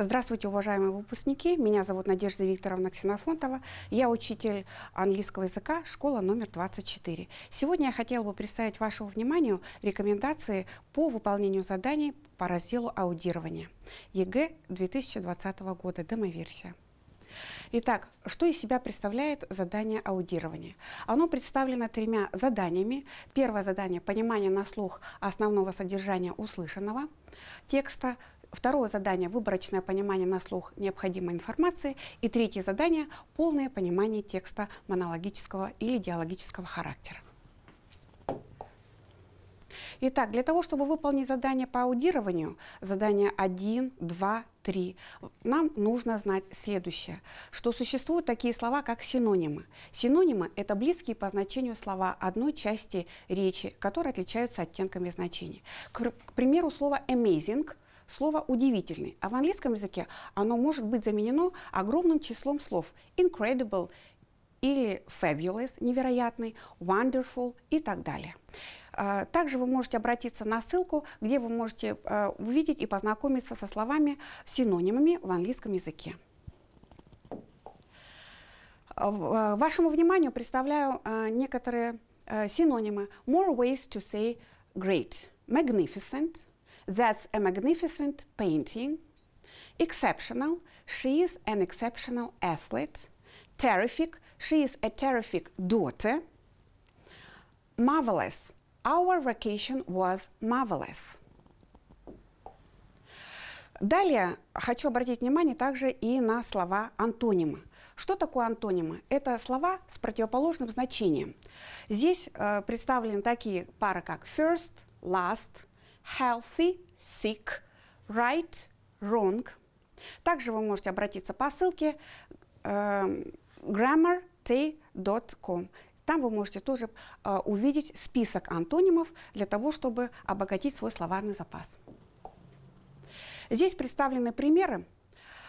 Здравствуйте, уважаемые выпускники. Меня зовут Надежда Викторовна Ксенофонтова. Я учитель английского языка, школа номер 24. Сегодня я хотела бы представить вашему вниманию рекомендации по выполнению заданий по разделу аудирования ЕГЭ 2020 года, демоверсия. Итак, что из себя представляет задание аудирования? Оно представлено тремя заданиями. Первое задание – понимание на слух основного содержания услышанного текста. Второе задание – выборочное понимание на слух необходимой информации. И третье задание – полное понимание текста монологического или диалогического характера. Итак, для того, чтобы выполнить задание по аудированию, задание 1, 2, 3, нам нужно знать следующее, что существуют такие слова, как синонимы. Синонимы – это близкие по значению слова одной части речи, которые отличаются оттенками значения. к примеру, слово «amazing» – Слово «удивительный», а в английском языке оно может быть заменено огромным числом слов «incredible», или fabulous, невероятный, wonderful и так далее. А, также вы можете обратиться на ссылку, где вы можете а, увидеть и познакомиться со словами синонимами в английском языке. А, вашему вниманию представляю некоторые синонимы. More ways to say great, magnificent, That's a magnificent painting. Exceptional. She is an exceptional athlete. Terrific. She is a terrific daughter. Marvelous. Our vacation was marvelous. Далее хочу обратить внимание также и на слова антонимы. Что такое антонимы? Это слова с противоположным значением. Здесь э, представлены такие пары, как first, last, healthy, sick, right, wrong. Также вы можете обратиться по ссылке э, эм, grammart.com. Там вы можете тоже э, увидеть список антонимов для того, чтобы обогатить свой словарный запас. Здесь представлены примеры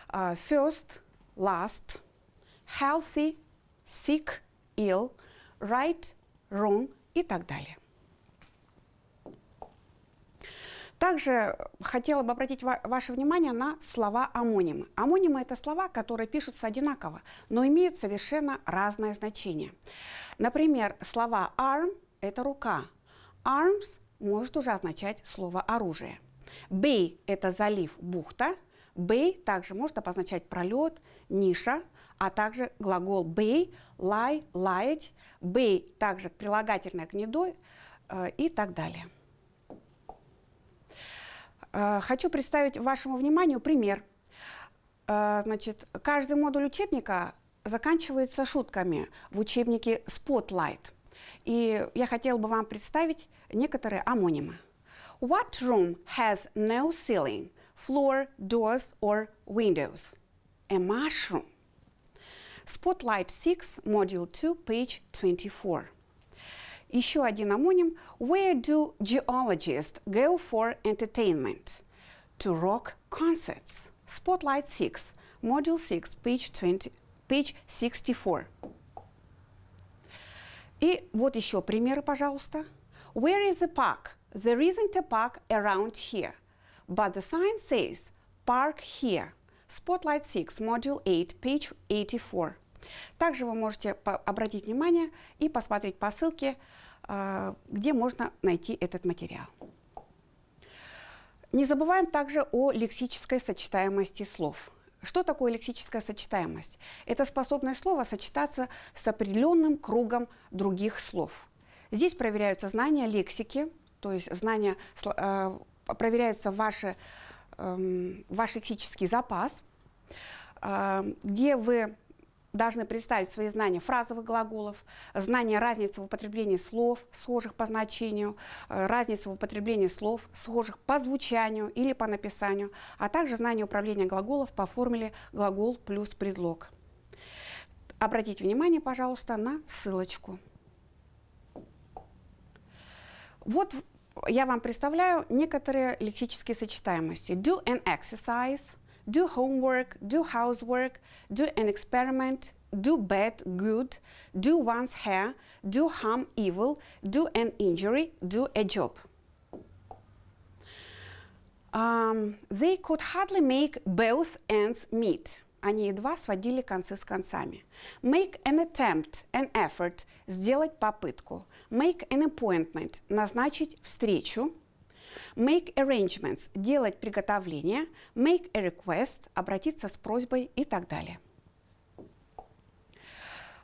э, first, last, healthy, sick, ill, right, wrong и так далее. Также э, хотела бы обратить ва ваше внимание на слова амонимы. Амонимы – это слова, которые пишутся одинаково, но имеют совершенно разное значение. Например, слова arm – это рука, arms может уже означать слово оружие. Bay – это залив, бухта. Bay также может обозначать пролет, ниша, а также глагол bay, lie, лаять. Bay также прилагательное гнедой э, и так далее. Э, хочу представить вашему вниманию пример. Э, значит, каждый модуль учебника заканчивается шутками в учебнике Spotlight. И я хотела бы вам представить некоторые амонимы. What room has no ceiling, floor, doors or windows? A mushroom. Spotlight 6, Module 2, page 24. Еще один амоним. Where do geologists go for entertainment? To rock concerts. Spotlight 6, Module 6, page, 20, page 64. И вот еще примеры, пожалуйста. Where is the park? There isn't a park around here. But the sign says park here. Spotlight 6, Module 8, page 84. Также вы можете обратить внимание и посмотреть по ссылке, а, где можно найти этот материал. Не забываем также о лексической сочетаемости слов. Что такое лексическая сочетаемость? Это способность слова сочетаться с определенным кругом других слов. Здесь проверяются знания лексики, то есть знания, э, проверяются ваши, эм, ваш лексический запас, э, где вы должны представить свои знания фразовых глаголов, знания разницы в употреблении слов, схожих по значению, э, разницы в употреблении слов, схожих по звучанию или по написанию, а также знания управления глаголов по формуле глагол плюс предлог. Обратите внимание, пожалуйста, на ссылочку. Вот я вам представляю некоторые лексические сочетаемости. Do an exercise – do homework, do housework, do an experiment, do bad good, do one's hair, do harm evil, do an injury, do a job. Um, they could hardly make both ends meet. Они едва сводили концы с концами. Make an attempt, an effort, сделать попытку. Make an appointment, назначить встречу. make arrangements – делать приготовления, make a request – обратиться с просьбой и так далее.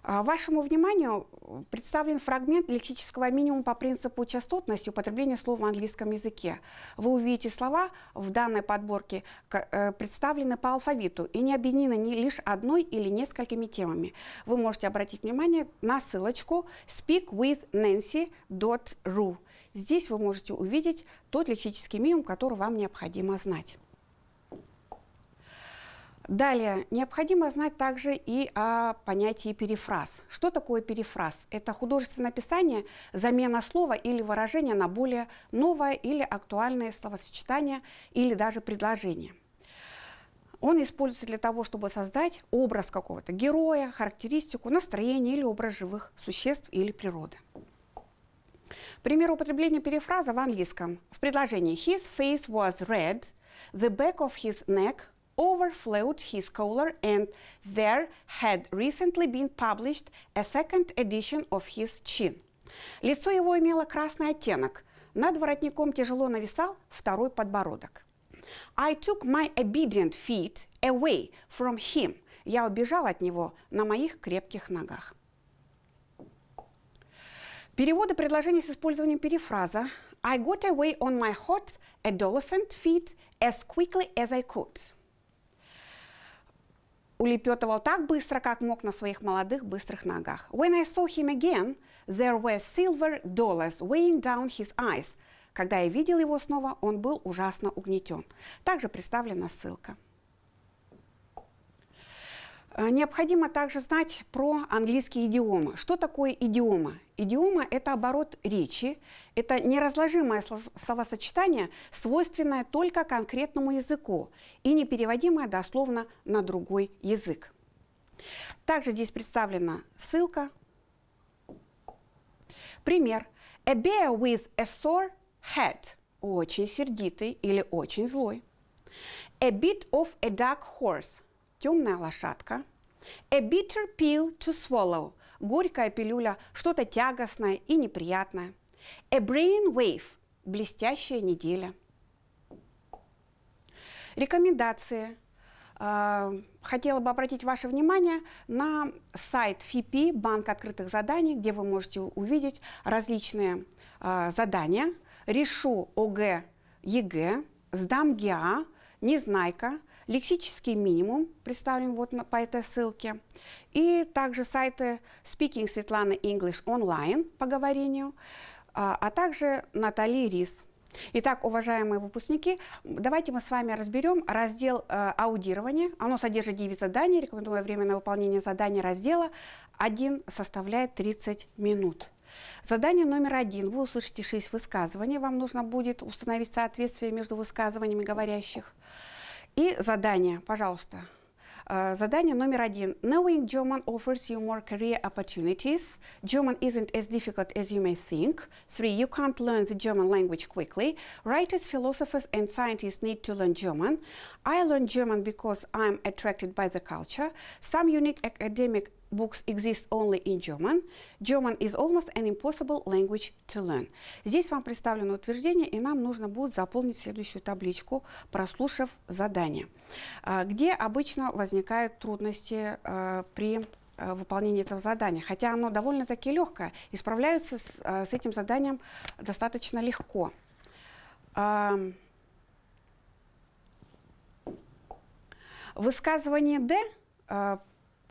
А вашему вниманию представлен фрагмент лексического минимума по принципу частотности употребления слова в английском языке. Вы увидите слова в данной подборке э, представлены по алфавиту и не объединены ни лишь одной или несколькими темами. Вы можете обратить внимание на ссылочку speakwithnancy.ru. Здесь вы можете увидеть тот лексический минимум, который вам необходимо знать. Далее, необходимо знать также и о понятии перефраз. Что такое перефраз? Это художественное описание, замена слова или выражения на более новое или актуальное словосочетание или даже предложение. Он используется для того, чтобы создать образ какого-то героя, характеристику, настроение или образ живых существ или природы. Пример употребления перефраза в английском. В предложении «His face was red», «The back of his neck overflowed his collar and there had recently been published a second edition of his chin. Лицо его имело красный оттенок. Над воротником тяжело нависал второй подбородок. I took my obedient feet away from him. Я убежал от него на моих крепких ногах. Переводы предложений с использованием перефраза I got away on my hot adolescent feet as quickly as I could улепетывал так быстро, как мог на своих молодых быстрых ногах. When I saw him again, there were silver dollars weighing down his eyes. Когда я видел его снова, он был ужасно угнетен. Также представлена ссылка. Э, необходимо также знать про английские идиомы. Что такое идиома? Идиома – это оборот речи, это неразложимое словосочетание, свойственное только конкретному языку и непереводимое дословно на другой язык. Также здесь представлена ссылка. Пример. A bear with a sore head – очень сердитый или очень злой. A bit of a dark horse – темная лошадка. A bitter pill to swallow – горькая пилюля, что-то тягостное и неприятное. A brain wave – блестящая неделя. Рекомендации. А, хотела бы обратить ваше внимание на сайт ФИПИ, банк открытых заданий, где вы можете увидеть различные а, задания. Решу ОГЭ, ЕГЭ, сдам ГИА, Незнайка – Лексический минимум представлен вот на, по этой ссылке. И также сайты Speaking Светлана English онлайн по говорению, а, а также Натали Рис. Итак, уважаемые выпускники, давайте мы с вами разберем раздел э, аудирования. Оно содержит 9 заданий, рекомендуемое время на выполнение задания раздела 1 составляет 30 минут. Задание номер один. Вы услышите 6 высказываний. Вам нужно будет установить соответствие между высказываниями говорящих. И задание, пожалуйста. Э, задание номер один. Knowing German offers you more career opportunities. German isn't as difficult as you may think. Three, you can't learn the German language quickly. Writers, philosophers, and scientists need to learn German. I learn German because I'm attracted by the culture. Some unique academic books exist only in German. German is almost an impossible language to learn. Здесь вам представлено утверждение, и нам нужно будет заполнить следующую табличку, прослушав задание, а, где обычно возникают трудности а, при а, выполнении этого задания. Хотя оно довольно-таки легкое, исправляются с, с этим заданием достаточно легко. Высказывание D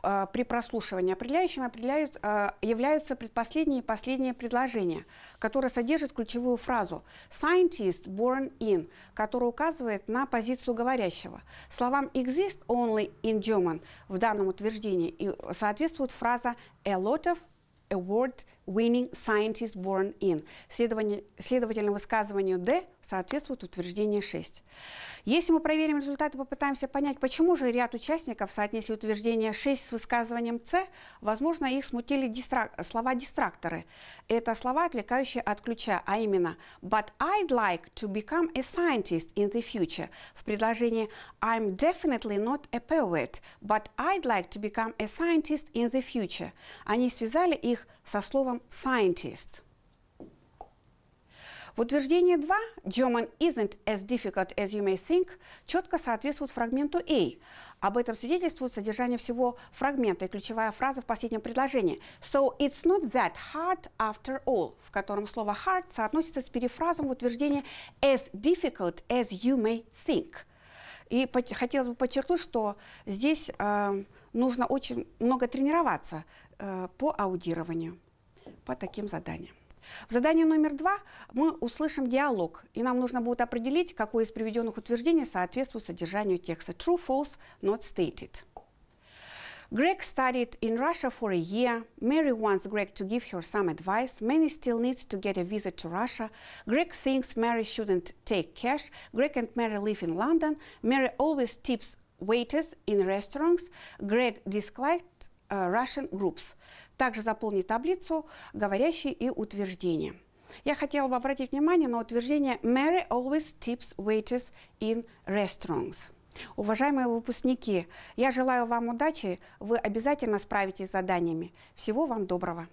а, при прослушивании определяющим определяют, а, являются предпоследние и последние предложения, которые содержат ключевую фразу «scientist born in», которая указывает на позицию говорящего. Словам «exist only in German» в данном утверждении соответствует фраза «a lot of», «a word», winning scientist born in. следовательно, высказыванию D соответствует утверждение 6. Если мы проверим результаты, попытаемся понять, почему же ряд участников соотнесли утверждение 6 с высказыванием C, возможно, их смутили дистрак... слова-дистракторы. Это слова, отвлекающие от ключа, а именно «But I'd like to become a scientist in the future» в предложении «I'm definitely not a poet, but I'd like to become a scientist in the future». Они связали их со словом словом scientist. В утверждении 2 «German isn't as difficult as you may think» четко соответствует фрагменту A. Об этом свидетельствует содержание всего фрагмента и ключевая фраза в последнем предложении «So it's not that hard after all», в котором слово «hard» соотносится с перефразом в утверждении «as difficult as you may think». И хотелось бы подчеркнуть, что здесь э, нужно очень много тренироваться э, по аудированию по таким заданиям. В задании номер два мы услышим диалог, и нам нужно будет определить, какое из приведенных утверждений соответствует содержанию текста true, false, not stated. Greg studied in Russia for a year. Mary wants Greg to give her some advice. Many still needs to get a visa to Russia. Greg thinks Mary shouldn't take cash. Greg and Mary live in London. Mary always tips waiters in restaurants. Greg disliked Э, Russian Groups. Также заполни таблицу «Говорящие и утверждения». Я хотела бы обратить внимание на утверждение «Mary always tips waiters in restaurants». Уважаемые выпускники, я желаю вам удачи, вы обязательно справитесь с заданиями. Всего вам доброго!